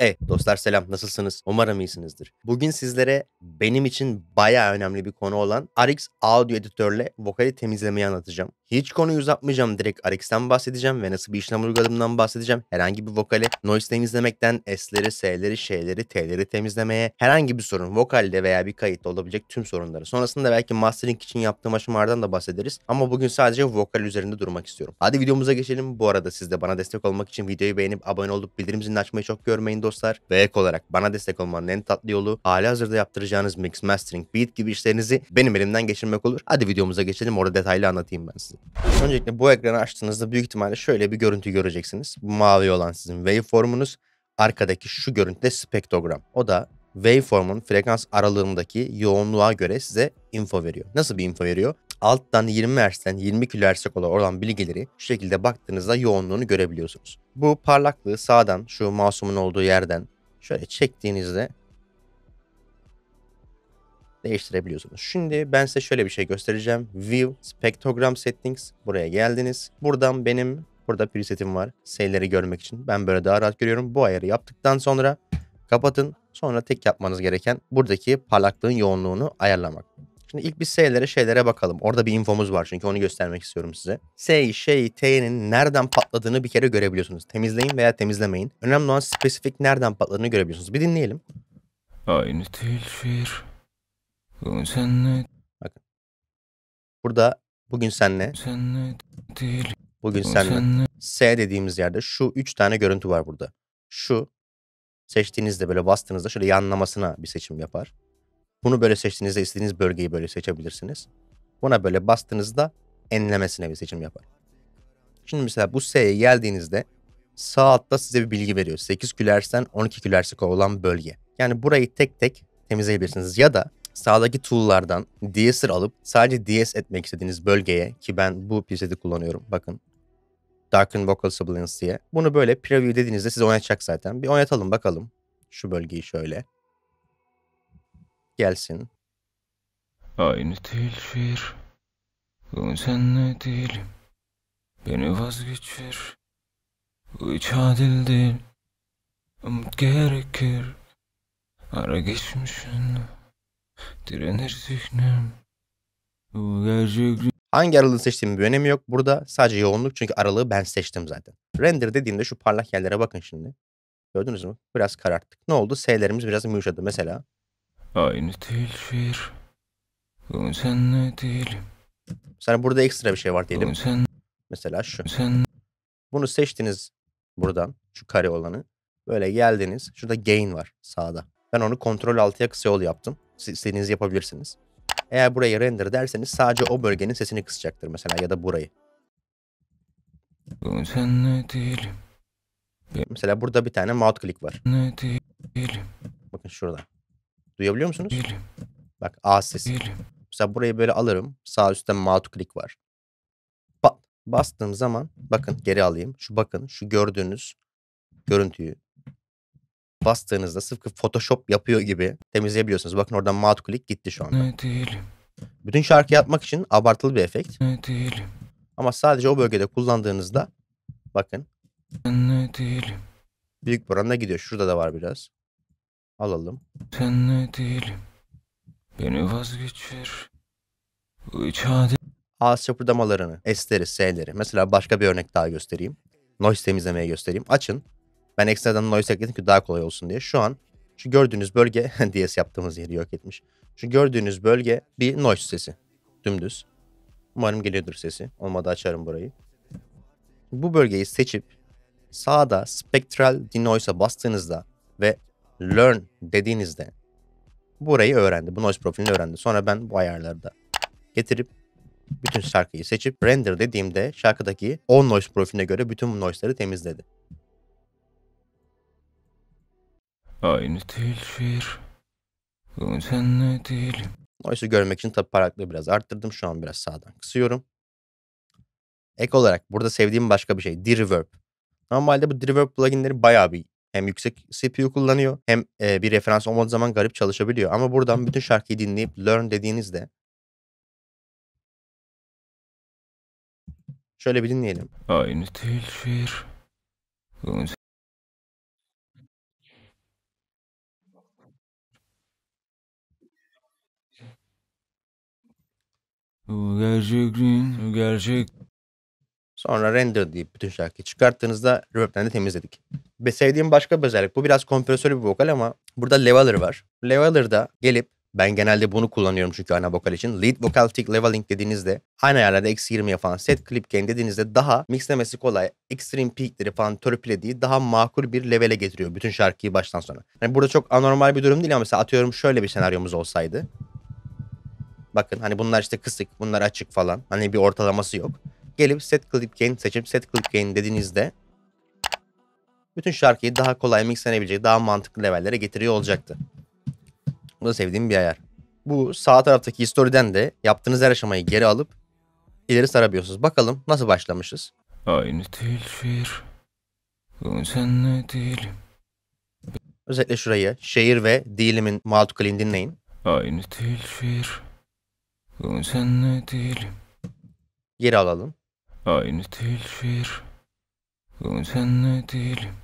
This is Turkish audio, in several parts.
E dostlar selam nasılsınız? Umarım iyisinizdir. Bugün sizlere benim için baya önemli bir konu olan Arix Audio Editör'le vokali temizlemeyi anlatacağım. Hiç konuyu uzatmayacağım. Direkt Arix'ten bahsedeceğim ve nasıl bir işlem uyguladığımdan bahsedeceğim. Herhangi bir vokali noise temizlemekten S'leri, S'leri, Ş'leri, T'leri temizlemeye herhangi bir sorun vokalde veya bir kayıtta olabilecek tüm sorunları. Sonrasında belki mastering için yaptığım aşamalardan da bahsederiz. Ama bugün sadece vokal üzerinde durmak istiyorum. Hadi videomuza geçelim. Bu arada siz de bana destek olmak için videoyu beğenip abone olup bildirim zilini açmayı çok görmeyin dostlar ve ek olarak bana destek olmanın en tatlı yolu hali hazırda yaptıracağınız mix, mastering, beat gibi işlerinizi benim elimden geçirmek olur. Hadi videomuza geçelim orada detaylı anlatayım ben size. Öncelikle bu ekranı açtığınızda büyük ihtimalle şöyle bir görüntü göreceksiniz. Bu mavi olan sizin waveformunuz. Arkadaki şu görüntüde spektrogram. O da waveform'un frekans aralığındaki yoğunluğa göre size info veriyor. Nasıl bir info veriyor? alttan 20 Hz'den 20 kHz olan olan bilgileri şu şekilde baktığınızda yoğunluğunu görebiliyorsunuz. Bu parlaklığı sağdan şu masumun olduğu yerden şöyle çektiğinizde değiştirebiliyorsunuz. Şimdi ben size şöyle bir şey göstereceğim. View Spectrogram Settings buraya geldiniz. Buradan benim burada presetim var. Sayıları görmek için. Ben böyle daha rahat görüyorum. Bu ayarı yaptıktan sonra kapatın. Sonra tek yapmanız gereken buradaki parlaklığın yoğunluğunu ayarlamak. Şimdi ilk bir S'lere şeylere bakalım. Orada bir infomuz var çünkü onu göstermek istiyorum size. S, şey, T'nin nereden patladığını bir kere görebiliyorsunuz. Temizleyin veya temizlemeyin. Önemli olan spesifik nereden patladığını görebiliyorsunuz. Bir dinleyelim. Aynı değil şiir. Bugün senle. Bakın. Burada bugün senle. Senle değil. Bugün senle. senle. S dediğimiz yerde şu üç tane görüntü var burada. Şu seçtiğinizde böyle bastığınızda şöyle yanlamasına bir seçim yapar. Bunu böyle seçtiğinizde istediğiniz bölgeyi böyle seçebilirsiniz. Buna böyle bastığınızda enlemesine bir seçim yapar. Şimdi mesela bu S'ye geldiğinizde sağ altta size bir bilgi veriyor. 8 külersen 12 külersek olan bölge. Yani burayı tek tek temizleyebilirsiniz. Ya da sağdaki tool'lardan DS'er alıp sadece DS etmek istediğiniz bölgeye ki ben bu PC'de kullanıyorum bakın. Darken Vocal Sibilance diye. Bunu böyle preview dediğinizde siz oynatacak zaten. Bir oynatalım bakalım. Şu bölgeyi şöyle gelsin. Aynı değil şiir. Bugün senle değilim. Beni vazgeçir. Bu hiç adil değil. Umut gerekir. Ara geçmişin. Direnir zihnim. Bu gerçek... Hangi aralığı seçtiğimin bir önemi yok. Burada sadece yoğunluk çünkü aralığı ben seçtim zaten. Render dediğimde şu parlak yerlere bakın şimdi. Gördünüz mü? Biraz kararttık. Ne oldu? S'lerimiz biraz yumuşadı mesela. Aynı değil şehir. Sen ne değilim. Mesela burada ekstra bir şey var diyelim. Sen... Mesela şu. Sen... Bunu seçtiniz buradan. Şu kare olanı. Böyle geldiniz. Şurada gain var sağda. Ben onu kontrol altıya kısa yol yaptım. Siz yapabilirsiniz. Eğer burayı render derseniz sadece o bölgenin sesini kısacaktır mesela ya da burayı. Sen ne değilim. Mesela burada bir tane mouth click var. Ne değilim. Bakın şurada. Duyabiliyor musunuz? Değilim. Bak A sesi. Değilim. Mesela burayı böyle alırım. Sağ üstte mouth click var. Ba bastığım zaman bakın geri alayım. Şu bakın şu gördüğünüz görüntüyü bastığınızda sıfkı Photoshop yapıyor gibi temizleyebiliyorsunuz. Bakın oradan mouth click gitti şu anda. Ne değilim. Bütün şarkı yapmak için abartılı bir efekt. Ne değilim. Ama sadece o bölgede kullandığınızda bakın. Ne değilim. Büyük bir oranda gidiyor. Şurada da var biraz. Alalım. Senle değilim. Beni vazgeçir. Bu hiç adi... Ağız çapırdamalarını, S'leri, S'leri. Mesela başka bir örnek daha göstereyim. Noise temizlemeye göstereyim. Açın. Ben ekstradan noise ekledim ki daha kolay olsun diye. Şu an şu gördüğünüz bölge DS yaptığımız yeri yok etmiş. Şu gördüğünüz bölge bir noise sesi. Dümdüz. Umarım geliyordur sesi. Olmadı açarım burayı. Bu bölgeyi seçip sağda Spectral Denoise'a bastığınızda ve learn dediğinizde burayı öğrendi. Bu noise profilini öğrendi. Sonra ben bu ayarları da getirip bütün şarkıyı seçip render dediğimde şarkıdaki on noise profiline göre bütün bu noise'ları temizledi. Aynı değil şiir. Senle değilim. Noise'ı görmek için tabi paraklığı biraz arttırdım. Şu an biraz sağdan kısıyorum. Ek olarak burada sevdiğim başka bir şey. Dereverb. Normalde bu Dereverb pluginleri bayağı bir hem yüksek CPU kullanıyor hem e, bir referans olmadığı zaman garip çalışabiliyor. Ama buradan bütün şarkıyı dinleyip learn dediğinizde şöyle bir dinleyelim. Aynı değil şiir. Bu gerçekliğin gerçek. Sonra render deyip bütün şarkıyı çıkarttığınızda reverb'den de temizledik. Be sevdiğim başka bir özellik. Bu biraz kompresörlü bir vokal ama burada leveler var. Leveler Leveler'da gelip ben genelde bunu kullanıyorum çünkü ana vokal için. Lead vocal tick leveling dediğinizde aynı ayarlarda x 20 yapan set clip gain dediğinizde daha mixlemesi kolay, extreme peakleri falan törpülediği daha makul bir levele getiriyor bütün şarkıyı baştan sona. Yani burada çok anormal bir durum değil ama mesela atıyorum şöyle bir senaryomuz olsaydı. Bakın hani bunlar işte kısık, bunlar açık falan. Hani bir ortalaması yok. Gelip set clip gain seçip set clip gain dediğinizde bütün şarkıyı daha kolay mixlenebilecek, daha mantıklı levellere getiriyor olacaktı. Bu da sevdiğim bir ayar. Bu sağ taraftaki historiden de yaptığınız her aşamayı geri alıp ileri sarabiliyorsunuz. Bakalım nasıl başlamışız? Aynı değil şehir. Senle değilim. Özellikle şurayı şehir ve dilimin matukalini dinleyin. Aynı değil şehir. Senle değilim. Geri alalım. Aynı değil şehir. Senle değilim.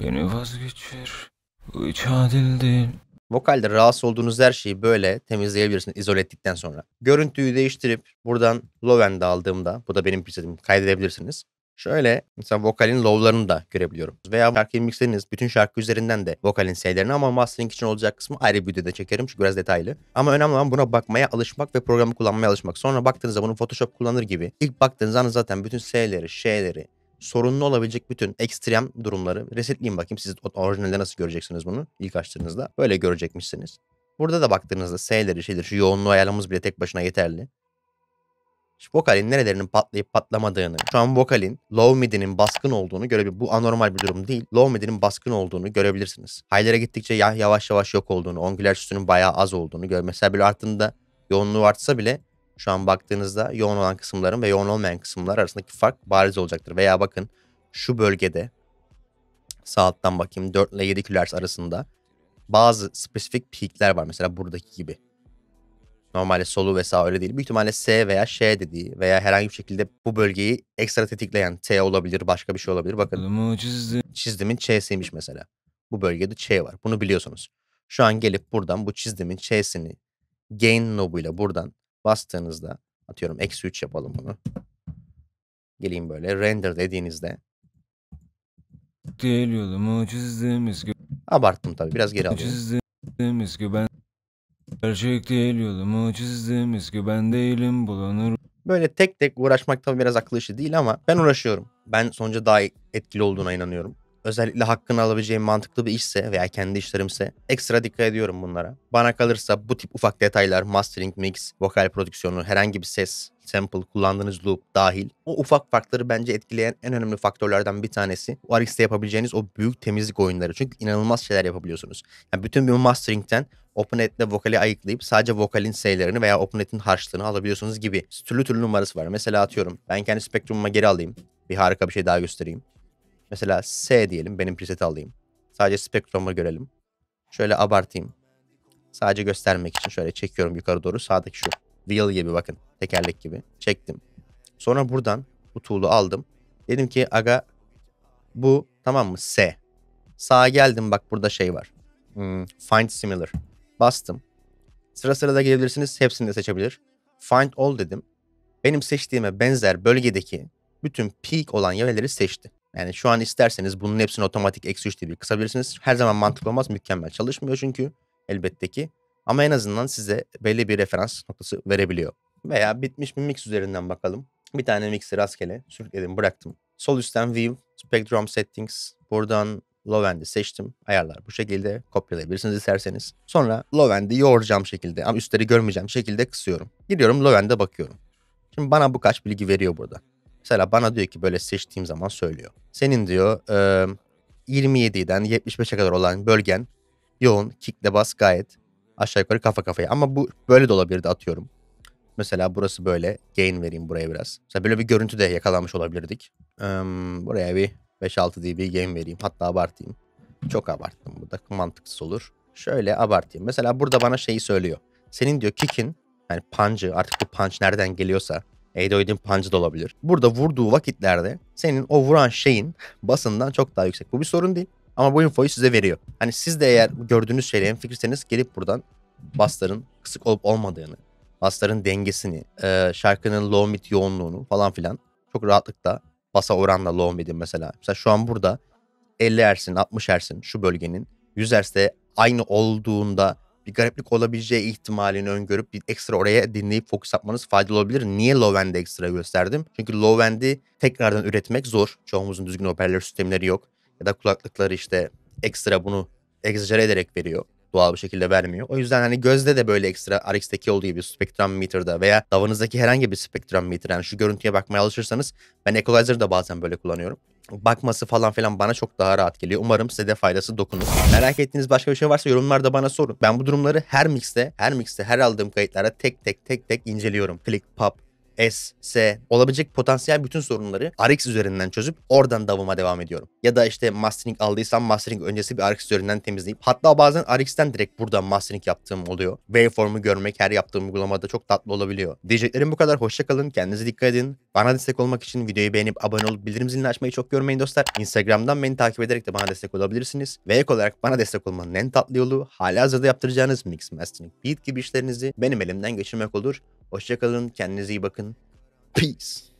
Beni vazgeçir. Bu hiç adil Vokalde rahatsız olduğunuz her şeyi böyle temizleyebilirsiniz izole ettikten sonra. Görüntüyü değiştirip buradan low end aldığımda bu da benim pisetim kaydedebilirsiniz. Şöyle mesela vokalin low'larını da görebiliyorum. Veya şarkıyı mixleriniz bütün şarkı üzerinden de vokalin şeylerini ama mastering için olacak kısmı ayrı bir videoda çekerim çünkü biraz detaylı. Ama önemli olan buna bakmaya alışmak ve programı kullanmaya alışmak. Sonra baktığınızda bunu Photoshop kullanır gibi ilk baktığınız an zaten bütün S'leri, Ş'leri, sorunlu olabilecek bütün ekstrem durumları resetleyin bakayım. Siz orijinalde nasıl göreceksiniz bunu ilk açtığınızda? Böyle görecekmişsiniz. Burada da baktığınızda S'leri şeydir şu yoğunluğu ayarlamamız bile tek başına yeterli. İşte vokalin nerelerinin patlayıp patlamadığını, şu an vokalin low mid'inin baskın olduğunu görebilir. Bu anormal bir durum değil. Low mid'inin baskın olduğunu görebilirsiniz. High'lere gittikçe yavaş yavaş yok olduğunu, ongüler sütünün bayağı az olduğunu gör. Mesela bir arttığında yoğunluğu artsa bile şu an baktığınızda yoğun olan kısımların ve yoğun olmayan kısımlar arasındaki fark bariz olacaktır. Veya bakın şu bölgede sağ alttan bakayım 4 ile 7 kHz arasında bazı spesifik peakler var. Mesela buradaki gibi. Normalde solu ve sağ öyle değil. Büyük ihtimalle S veya Ş dediği veya herhangi bir şekilde bu bölgeyi ekstra tetikleyen T olabilir, başka bir şey olabilir. Bakın çizdimin Ç'siymiş mesela. Bu bölgede Ç var. Bunu biliyorsunuz. Şu an gelip buradan bu çizdimin Ç'sini gain nobuyla buradan bastığınızda atıyorum eksi 3 yapalım bunu. Geleyim böyle render dediğinizde. Geliyordu mucizemiz. Abarttım tabii biraz geri alıyorum. Mucizemiz ben. Gerçek değil yolu mucizemiz ben değilim bulanır. Böyle tek tek uğraşmak tabii biraz aklı işi değil ama ben uğraşıyorum. Ben sonuca daha etkili olduğuna inanıyorum özellikle hakkını alabileceğim mantıklı bir işse veya kendi işlerimse ekstra dikkat ediyorum bunlara. Bana kalırsa bu tip ufak detaylar mastering, mix, vokal prodüksiyonu, herhangi bir ses, sample, kullandığınız loop dahil o ufak farkları bence etkileyen en önemli faktörlerden bir tanesi o RX'de yapabileceğiniz o büyük temizlik oyunları. Çünkü inanılmaz şeyler yapabiliyorsunuz. Yani bütün bir mastering'ten OpenEd'le vokali ayıklayıp sadece vokalin sayılarını veya OpenEd'in harçlığını alabiliyorsunuz gibi. Türlü türlü numarası var. Mesela atıyorum ben kendi spektrumuma geri alayım. Bir harika bir şey daha göstereyim. Mesela S diyelim. Benim preset alayım. Sadece spektrumu görelim. Şöyle abartayım. Sadece göstermek için şöyle çekiyorum yukarı doğru. Sağdaki şu wheel gibi bakın. Tekerlek gibi. Çektim. Sonra buradan bu tool'u aldım. Dedim ki aga bu tamam mı? S. Sağa geldim bak burada şey var. Hmm, find similar. Bastım. Sıra sıra da gelebilirsiniz. Hepsini de seçebilir. Find all dedim. Benim seçtiğime benzer bölgedeki bütün peak olan yerleri seçti. Yani şu an isterseniz bunun hepsini otomatik eksi 3 diye bir kısabilirsiniz. Her zaman mantıklı olmaz. Mükemmel çalışmıyor çünkü elbette ki. Ama en azından size belli bir referans noktası verebiliyor. Veya bitmiş bir mix üzerinden bakalım. Bir tane mix'i rastgele sürükledim bıraktım. Sol üstten View, Spectrum Settings. Buradan Low End'i seçtim. Ayarlar bu şekilde. Kopyalayabilirsiniz isterseniz. Sonra Low End'i yoğuracağım şekilde ama üstleri görmeyeceğim şekilde kısıyorum. Gidiyorum Low End'e bakıyorum. Şimdi bana bu kaç bilgi veriyor burada. Mesela bana diyor ki böyle seçtiğim zaman söylüyor. Senin diyor e, 27'den 75'e kadar olan bölgen yoğun, kickle bas gayet aşağı yukarı kafa kafaya. Ama bu böyle de olabilirdi atıyorum. Mesela burası böyle. Gain vereyim buraya biraz. Mesela böyle bir görüntü de yakalanmış olabilirdik. Ee, buraya bir 5-6 dB gain vereyim. Hatta abartayım. Çok abarttım burada. Mantıksız olur. Şöyle abartayım. Mesela burada bana şeyi söylüyor. Senin diyor kickin yani punch'ı artık bu punch nereden geliyorsa Eidoid'in pancı da olabilir. Burada vurduğu vakitlerde senin o vuran şeyin basından çok daha yüksek. Bu bir sorun değil. Ama bu infoyu size veriyor. Hani siz de eğer gördüğünüz şeyle hemfikirseniz gelip buradan basların kısık olup olmadığını, basların dengesini, e, şarkının low mid yoğunluğunu falan filan çok rahatlıkla basa oranla low mid'in mesela. Mesela şu an burada 50 Hz'in, 60 Hz'in şu bölgenin 100 Hz'de aynı olduğunda bir gariplik olabileceği ihtimalini öngörüp bir ekstra oraya dinleyip fokus yapmanız faydalı olabilir. Niye low end'i ekstra gösterdim? Çünkü low end'i tekrardan üretmek zor. Çoğumuzun düzgün hoparlör sistemleri yok. Ya da kulaklıkları işte ekstra bunu egzajere ederek veriyor doğal bir şekilde vermiyor. O yüzden hani gözde de böyle ekstra RX'teki olduğu gibi spektrum meter'da veya davanızdaki herhangi bir spektrum meter yani şu görüntüye bakmaya alışırsanız ben equalizer'ı da bazen böyle kullanıyorum bakması falan filan bana çok daha rahat geliyor. Umarım size de faydası dokunur. Merak ettiğiniz başka bir şey varsa yorumlarda bana sorun. Ben bu durumları her mixte, her mixte, her aldığım kayıtlarda tek tek tek tek inceliyorum. Click, pop, S, S olabilecek potansiyel bütün sorunları RX üzerinden çözüp oradan davuma devam ediyorum. Ya da işte mastering aldıysam mastering öncesi bir RX üzerinden temizleyip hatta bazen RX'ten direkt buradan mastering yaptığım oluyor. Waveform'u görmek her yaptığım uygulamada çok tatlı olabiliyor. Diyeceklerim bu kadar. Hoşçakalın. Kendinize dikkat edin. Bana destek olmak için videoyu beğenip abone olup bildirim zilini açmayı çok görmeyin dostlar. Instagram'dan beni takip ederek de bana destek olabilirsiniz. Ve ek olarak bana destek olmanın en tatlı yolu hala hazırda yaptıracağınız mix mastering beat gibi işlerinizi benim elimden geçirmek olur. Hoşçakalın. Kendinize iyi bakın. Peace.